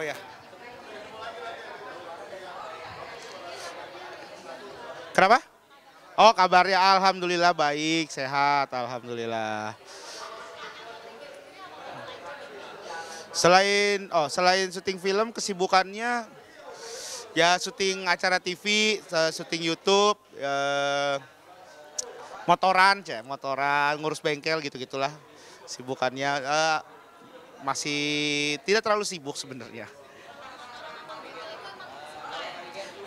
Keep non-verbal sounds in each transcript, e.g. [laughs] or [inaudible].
Oh ya. Kenapa? Oh kabarnya Alhamdulillah baik, sehat Alhamdulillah. Selain oh selain syuting film kesibukannya ya syuting acara TV, eh, syuting YouTube, eh, motoran, cek motoran, ngurus bengkel gitu gitulah sibukannya. Eh, masih tidak terlalu sibuk sebenarnya.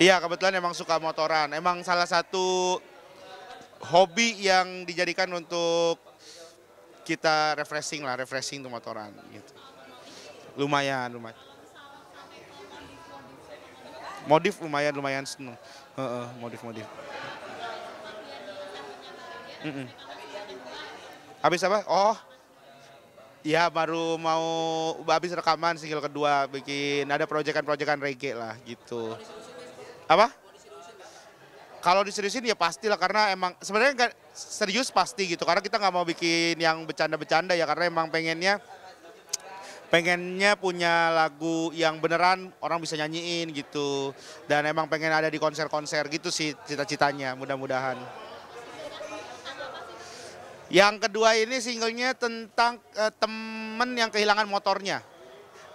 Iya kebetulan emang suka motoran. Emang salah satu hobi yang dijadikan untuk kita refreshing lah, refreshing tuh motoran gitu. Lumayan, lumayan. Modif lumayan, lumayan seneng. Uh, uh, modif, modif. Mm -mm. Habis apa? Oh, Ya baru mau habis rekaman single kedua bikin ada proyekan-proyekan reggae lah gitu. Apa? Kalau diseriusin ya pasti lah karena emang sebenarnya kan serius pasti gitu karena kita nggak mau bikin yang bercanda-bercanda ya karena emang pengennya pengennya punya lagu yang beneran orang bisa nyanyiin gitu dan emang pengen ada di konser-konser gitu sih cita-citanya mudah-mudahan. Yang kedua ini singlenya tentang uh, temen yang kehilangan motornya.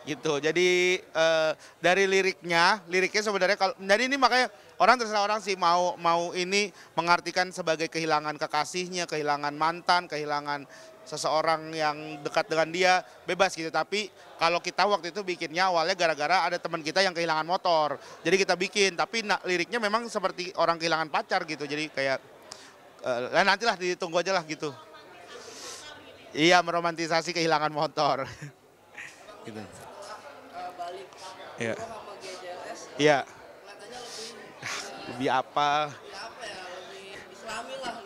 Gitu. Jadi uh, dari liriknya, liriknya sebenarnya kalau jadi ini makanya orang terserah orang sih mau mau ini mengartikan sebagai kehilangan kekasihnya, kehilangan mantan, kehilangan seseorang yang dekat dengan dia bebas gitu tapi kalau kita waktu itu bikinnya awalnya gara-gara ada teman kita yang kehilangan motor jadi kita bikin tapi nah, liriknya memang seperti orang kehilangan pacar gitu jadi kayak uh, nantilah ditunggu aja lah gitu Iya, meromantisasi kehilangan motor. [laughs] gitu. Iya. Iya. Lebih apa?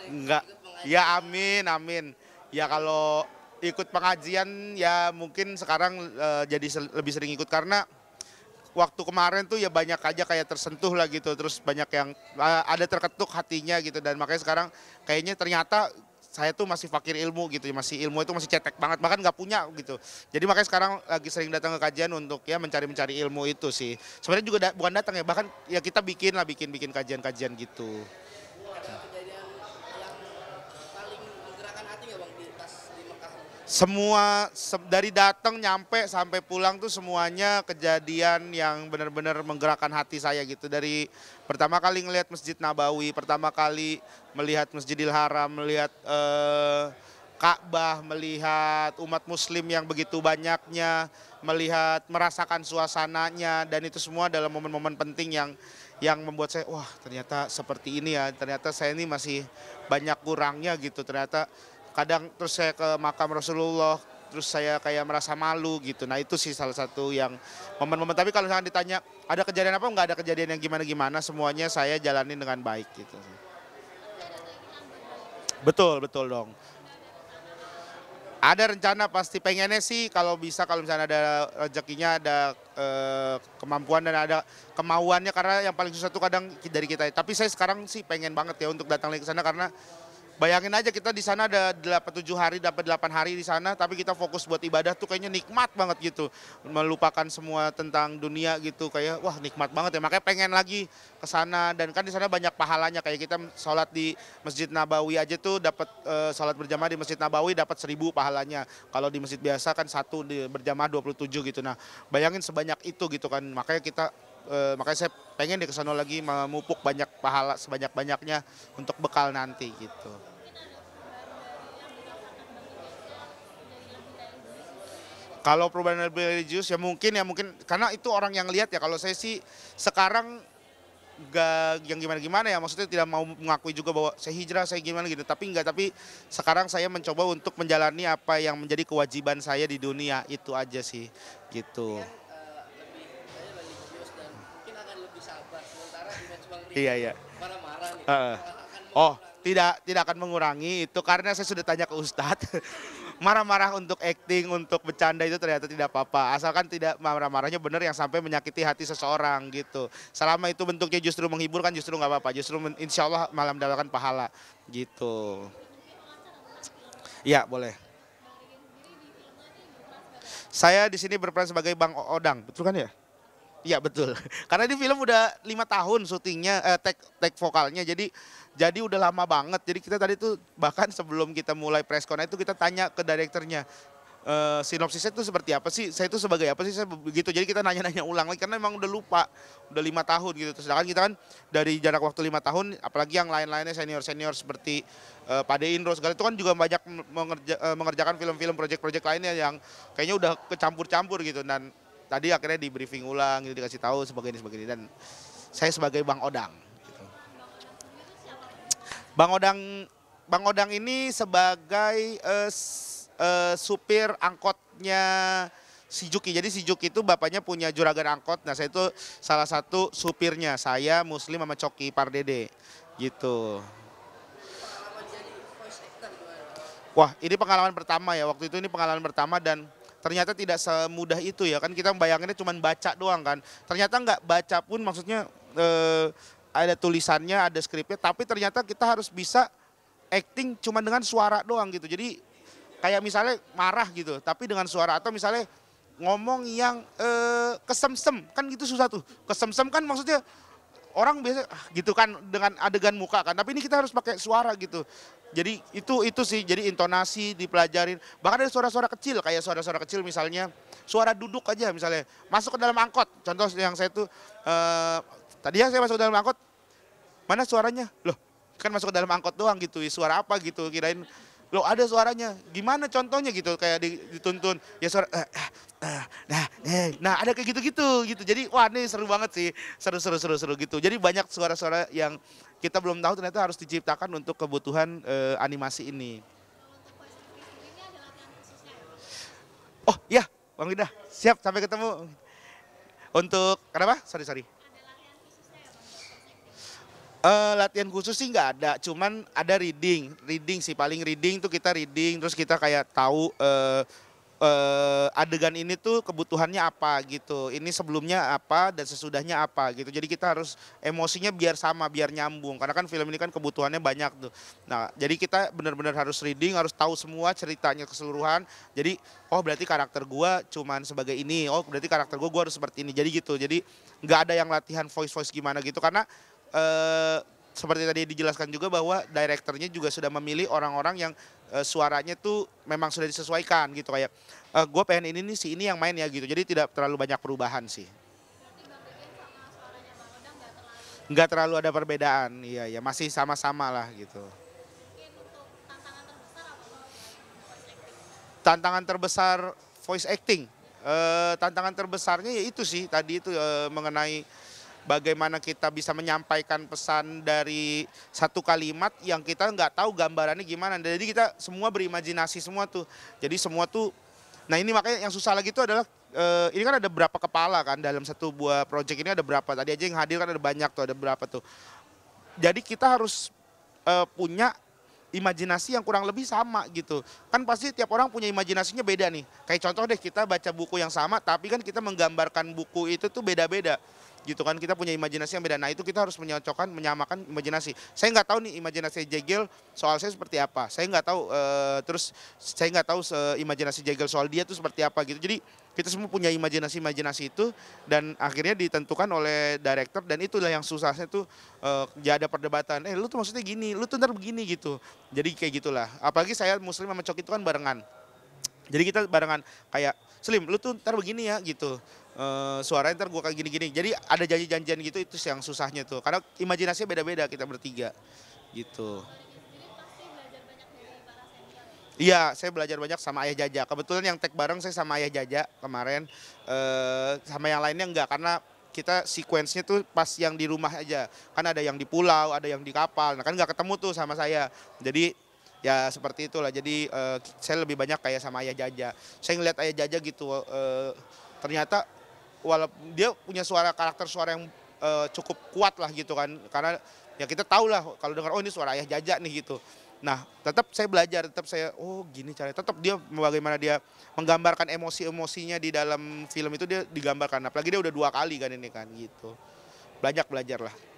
Enggak. Ya amin, amin. Ya kalau ikut pengajian ya mungkin sekarang uh, jadi se lebih sering ikut karena waktu kemarin tuh ya banyak aja kayak tersentuh lah gitu terus banyak yang eh, ada terketuk hatinya gitu dan makanya sekarang kayaknya ternyata saya tuh masih fakir ilmu gitu masih ilmu itu masih cetek banget bahkan nggak punya gitu jadi makanya sekarang lagi sering datang ke kajian untuk ya mencari mencari ilmu itu sih sebenarnya juga da bukan datang ya bahkan ya kita bikin lah bikin bikin kajian-kajian gitu. semua dari datang nyampe sampai pulang tuh semuanya kejadian yang benar-benar menggerakkan hati saya gitu dari pertama kali ngelihat Masjid Nabawi, pertama kali melihat Masjidil Haram, melihat uh, Ka'bah, melihat umat muslim yang begitu banyaknya, melihat merasakan suasananya dan itu semua dalam momen-momen penting yang yang membuat saya wah ternyata seperti ini ya, ternyata saya ini masih banyak kurangnya gitu. Ternyata kadang terus saya ke makam Rasulullah terus saya kayak merasa malu gitu. Nah itu sih salah satu yang momen-momen. Tapi kalau misalkan ditanya ada kejadian apa, nggak ada kejadian yang gimana-gimana, semuanya saya jalanin dengan baik gitu. Betul, betul dong. Ada rencana pasti pengennya sih kalau bisa kalau misalnya ada rezekinya ada e, kemampuan dan ada kemauannya karena yang paling susah itu kadang dari kita. Tapi saya sekarang sih pengen banget ya untuk datang lagi ke sana karena Bayangin aja kita di sana ada 8 7 hari dapat 8 hari di sana tapi kita fokus buat ibadah tuh kayaknya nikmat banget gitu. Melupakan semua tentang dunia gitu kayak wah nikmat banget ya makanya pengen lagi ke sana dan kan di sana banyak pahalanya kayak kita sholat di Masjid Nabawi aja tuh dapat e, sholat berjamaah di Masjid Nabawi dapat seribu pahalanya. Kalau di masjid biasa kan satu di berjamaah 27 gitu. Nah, bayangin sebanyak itu gitu kan. Makanya kita E, makanya saya pengen di kesana lagi memupuk banyak pahala sebanyak-banyaknya untuk bekal nanti gitu. Kalau perubahan lebih religius ya mungkin ya mungkin karena itu orang yang lihat ya kalau saya sih sekarang gak yang gimana-gimana ya maksudnya tidak mau mengakui juga bahwa saya hijrah saya gimana gitu tapi enggak tapi sekarang saya mencoba untuk menjalani apa yang menjadi kewajiban saya di dunia itu aja sih gitu. Eh, iya iya eh, eh. oh tidak tidak akan mengurangi itu karena saya sudah tanya ke Ustadz [laughs] marah-marah untuk acting, untuk bercanda itu ternyata tidak apa-apa. Asalkan tidak marah-marahnya benar yang sampai menyakiti hati seseorang gitu. Selama itu bentuknya justru menghibur kan justru nggak apa-apa. Justru insya Allah malam mendapatkan pahala gitu. ya boleh. Saya di sini berperan sebagai Bang Odang, betul kan ya? Iya betul. [laughs] Karena di film udah lima tahun syutingnya, eh, tag tag vokalnya, jadi jadi udah lama banget. Jadi kita tadi tuh bahkan sebelum kita mulai press con itu kita tanya ke direkturnya, e, sinopsisnya itu seperti apa sih? Saya itu sebagai apa sih? Saya begitu. Jadi kita nanya-nanya ulang lagi karena emang udah lupa, udah lima tahun gitu. Sedangkan kita kan dari jarak waktu lima tahun, apalagi yang lain-lainnya senior-senior seperti eh, Pade Indro segala itu kan juga banyak mengerja, eh, mengerjakan film-film proyek-proyek lainnya yang kayaknya udah kecampur-campur gitu dan tadi akhirnya di briefing ulang gitu, dikasih tahu sebagainya ini dan saya sebagai Bang Odang gitu. Bang Odang Bang Odang ini sebagai uh, uh, supir angkotnya si Juki. Jadi si Juki itu bapaknya punya juragan angkot. Nah saya itu salah satu supirnya. Saya Muslim sama Coki Pardede. Gitu. Wah ini pengalaman pertama ya. Waktu itu ini pengalaman pertama dan ternyata tidak semudah itu ya kan kita bayanginnya cuma baca doang kan ternyata nggak baca pun maksudnya eh, ada tulisannya ada skripnya tapi ternyata kita harus bisa acting cuma dengan suara doang gitu jadi kayak misalnya marah gitu tapi dengan suara atau misalnya ngomong yang eh, kesemsem kan gitu susah tuh kesemsem kan maksudnya orang biasa ah, gitu kan dengan adegan muka kan tapi ini kita harus pakai suara gitu jadi itu itu sih jadi intonasi dipelajarin bahkan ada suara-suara kecil kayak suara-suara kecil misalnya suara duduk aja misalnya masuk ke dalam angkot contoh yang saya tuh eh, tadi ya saya masuk ke dalam angkot mana suaranya loh kan masuk ke dalam angkot doang gitu suara apa gitu kirain loh ada suaranya gimana contohnya gitu kayak dituntun ya suara eh, eh, eh nah eh, nah ada kayak gitu-gitu gitu jadi wah ini seru banget sih seru seru seru seru gitu jadi banyak suara-suara yang kita belum tahu ternyata harus diciptakan untuk kebutuhan eh, animasi ini oh ya bang Indah siap sampai ketemu untuk kenapa sorry sorry Uh, latihan khusus sih nggak ada, cuman ada reading, reading sih paling reading tuh kita reading, terus kita kayak tahu uh, uh, adegan ini tuh kebutuhannya apa gitu, ini sebelumnya apa dan sesudahnya apa gitu. Jadi kita harus emosinya biar sama, biar nyambung, karena kan film ini kan kebutuhannya banyak tuh. Nah, jadi kita benar-benar harus reading, harus tahu semua ceritanya keseluruhan. Jadi oh berarti karakter gua cuman sebagai ini, oh berarti karakter gua gua harus seperti ini. Jadi gitu, jadi nggak ada yang latihan voice voice gimana gitu, karena Eh, seperti tadi dijelaskan juga bahwa direkturnya juga sudah memilih orang-orang yang uh, suaranya tuh memang sudah disesuaikan gitu kayak uh, eh, gue pengen ini nih si ini yang main ya gitu jadi tidak terlalu banyak perubahan sih nggak terlalu ada perbedaan iya ya masih sama-sama lah gitu tantangan terbesar voice acting uh, tantangan terbesarnya ya itu sih tadi itu uh, mengenai bagaimana kita bisa menyampaikan pesan dari satu kalimat yang kita nggak tahu gambarannya gimana. Jadi kita semua berimajinasi semua tuh. Jadi semua tuh, nah ini makanya yang susah lagi itu adalah uh, ini kan ada berapa kepala kan dalam satu buah project ini ada berapa tadi aja yang hadir kan ada banyak tuh ada berapa tuh jadi kita harus uh, punya imajinasi yang kurang lebih sama gitu kan pasti tiap orang punya imajinasinya beda nih kayak contoh deh kita baca buku yang sama tapi kan kita menggambarkan buku itu tuh beda-beda gitu kan kita punya imajinasi yang beda nah itu kita harus menyocokkan menyamakan imajinasi saya nggak tahu nih imajinasi Jegel soal saya seperti apa saya nggak tahu e, terus saya nggak tahu se imajinasi Jegel soal dia tuh seperti apa gitu jadi kita semua punya imajinasi imajinasi itu dan akhirnya ditentukan oleh director dan itulah yang susahnya tuh e, ya ada perdebatan eh lu tuh maksudnya gini lu tuh ntar begini gitu jadi kayak gitulah apalagi saya muslim sama cok itu kan barengan jadi kita barengan kayak Slim lu tuh ntar begini ya gitu uh, eh, suara ntar gue kayak gini-gini jadi ada janji-janjian gitu itu yang susahnya tuh karena imajinasinya beda-beda kita bertiga gitu Iya, saya belajar banyak sama Ayah Jaja. Kebetulan yang tag bareng saya sama Ayah Jaja kemarin. Uh, sama yang lainnya enggak, karena kita sequence-nya tuh pas yang di rumah aja. Kan ada yang di pulau, ada yang di kapal. Nah kan enggak ketemu tuh sama saya. Jadi ya seperti itulah jadi uh, saya lebih banyak kayak sama ayah jaja saya ngeliat ayah jaja gitu uh, ternyata walaupun dia punya suara karakter suara yang uh, cukup kuat lah gitu kan karena ya kita tahu lah kalau dengar oh ini suara ayah jaja nih gitu Nah, tetap saya belajar, tetap saya, oh gini caranya. Tetap dia bagaimana dia menggambarkan emosi-emosinya di dalam film itu dia digambarkan. Apalagi dia udah dua kali kan ini kan gitu. Banyak belajar lah.